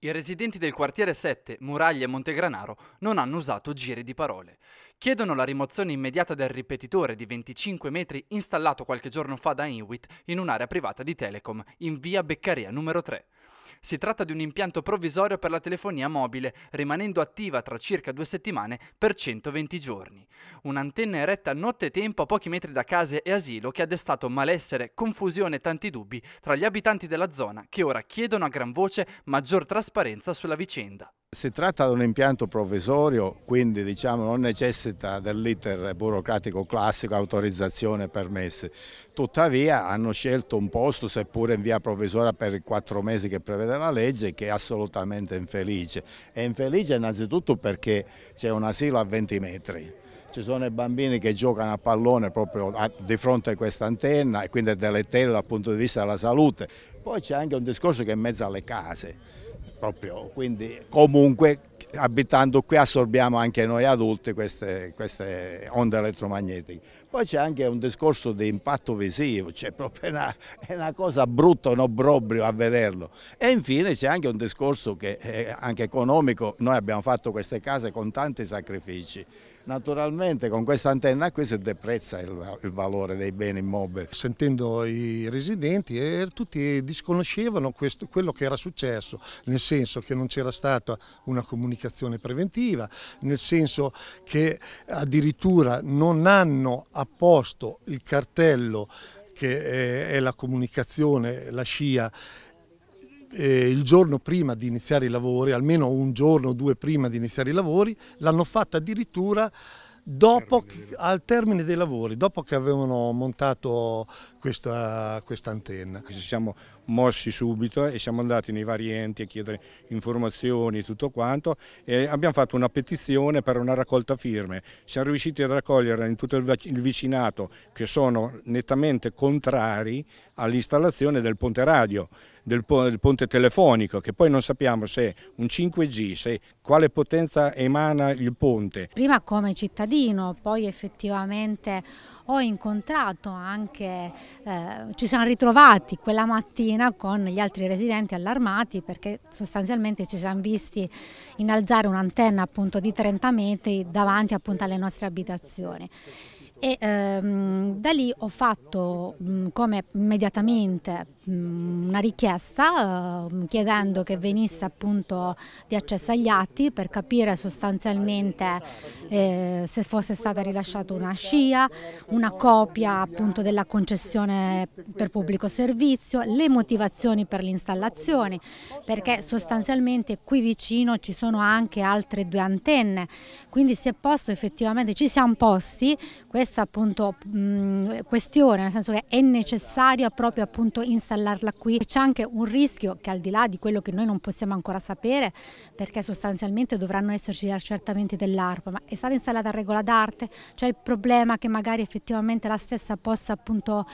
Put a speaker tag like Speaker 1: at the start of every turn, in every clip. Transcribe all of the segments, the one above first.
Speaker 1: I residenti del quartiere 7, Muraglia e Montegranaro non hanno usato giri di parole. Chiedono la rimozione immediata del ripetitore di 25 metri installato qualche giorno fa da Inuit in un'area privata di Telecom, in via Beccaria numero 3. Si tratta di un impianto provvisorio per la telefonia mobile, rimanendo attiva tra circa due settimane per 120 giorni. Un'antenna eretta notte e a pochi metri da case e asilo che ha destato malessere, confusione e tanti dubbi tra gli abitanti della zona che ora chiedono a gran voce maggior trasparenza sulla vicenda.
Speaker 2: Si tratta di un impianto provvisorio, quindi diciamo, non necessita dell'iter burocratico classico, autorizzazione e permessi. Tuttavia hanno scelto un posto, seppure in via provvisoria per i quattro mesi che prevede la legge, che è assolutamente infelice. È infelice innanzitutto perché c'è un asilo a 20 metri ci sono i bambini che giocano a pallone proprio di fronte a questa antenna e quindi è deleterio dal punto di vista della salute. Poi c'è anche un discorso che è in mezzo alle case proprio, quindi comunque abitando qui assorbiamo anche noi adulti queste, queste onde elettromagnetiche. Poi c'è anche un discorso di impatto visivo, cioè proprio una, è una cosa brutta, un obbrobrio a vederlo. E infine c'è anche un discorso che eh, anche economico, noi abbiamo fatto queste case con tanti sacrifici Naturalmente con questa antenna qui si deprezza il, il, valore dei beni immobili. Sentendo i residenti eh, tutti disconoscevano questo, quello che era successo, nel senso che non c'era stata una comunicazione preventiva, nel senso che addirittura non hanno apposto il cartello che è, eh, è la comunicazione, la scia eh, il giorno prima di iniziare i lavori, almeno un giorno o due prima di iniziare i lavori, l'hanno fatta addirittura dopo, al termine dei lavori, dopo che avevano montato questa, questa antenna. Ci siamo mossi subito e siamo andati nei vari enti a chiedere informazioni e tutto quanto e abbiamo fatto una petizione per una raccolta firme. Siamo riusciti a raccogliere in tutto il vicinato che sono nettamente contrari all'installazione del ponte radio del, ponte telefonico, che poi non sappiamo se un 5G, se quale potenza emana il ponte.
Speaker 3: Prima come cittadino, poi effettivamente ho incontrato anche, eh, ci siamo ritrovati quella mattina con gli altri residenti allarmati perché sostanzialmente ci siamo visti innalzare un'antenna appunto di 30 metri davanti appunto alle nostre abitazioni e ehm, da lì ho fatto mh, come immediatamente Mm, una richiesta ehm, chiedendo che venisse appunto di accesso agli atti per capire sostanzialmente eh, se fosse stata rilasciata una scia, una copia appunto della concessione per pubblico servizio, le motivazioni per l'installazione, perché sostanzialmente qui vicino ci sono anche altre due antenne, quindi si è posto effettivamente, ci siamo posti questa appunto mm, questione, nel senso che è necessaria proprio appunto installare installarla qui. C'è anche un rischio che al di là di quello che noi non possiamo ancora sapere, perché sostanzialmente dovranno esserci gli accertamenti dell'ARPA, ma è stata installata a regola d'arte, c'è il problema che magari effettivamente la stessa possa appunto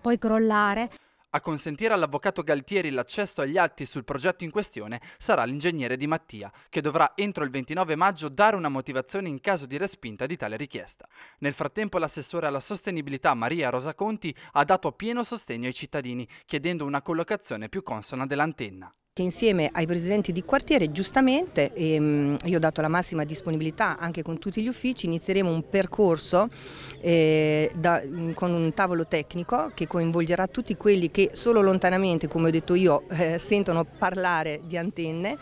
Speaker 3: poi crollare.
Speaker 1: A consentire all'avvocato Galtieri l'accesso agli atti sul progetto in questione sarà l'ingegnere Di Mattia, che dovrà entro il 29 maggio dare una motivazione in caso di respinta di tale richiesta. Nel frattempo l'assessore alla sostenibilità Maria Rosa Conti ha dato pieno sostegno ai cittadini, chiedendo una collocazione più consona dell'antenna
Speaker 4: che insieme ai presidenti di quartiere giustamente ehm, io ho dato la massima disponibilità anche con tutti gli uffici inizieremo un percorso eh, da, mm, con un tavolo tecnico che coinvolgerà tutti quelli che solo lontanamente come ho detto io eh, sentono parlare di antenne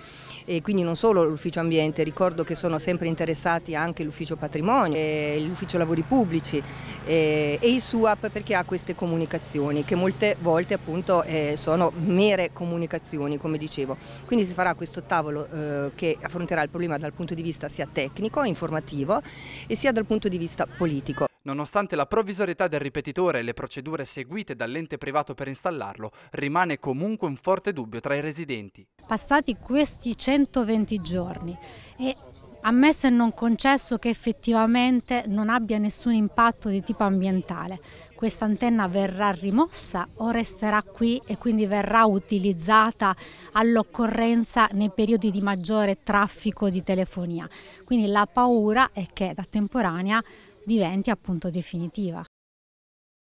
Speaker 4: e quindi non solo l'ufficio ambiente, ricordo che sono sempre interessati anche l'ufficio patrimonio, l'ufficio lavori pubblici e il SUAP perché ha queste comunicazioni che molte volte appunto eh, sono mere comunicazioni come dicevo. Quindi si farà questo tavolo eh, che affronterà il problema dal punto di vista sia tecnico, informativo
Speaker 1: e sia dal punto di vista politico. Nonostante la provvisorietà del ripetitore e le procedure seguite dall'ente privato per installarlo, rimane comunque un forte dubbio tra i residenti.
Speaker 3: Passati questi 120 giorni e ammesso e non concesso che effettivamente non abbia nessun impatto di tipo ambientale. Questa antenna verrà rimossa o resterà qui e quindi verrà utilizzata all'occorrenza nei periodi di maggiore traffico di telefonia. Quindi la paura è che da temporanea diventi appunto definitiva.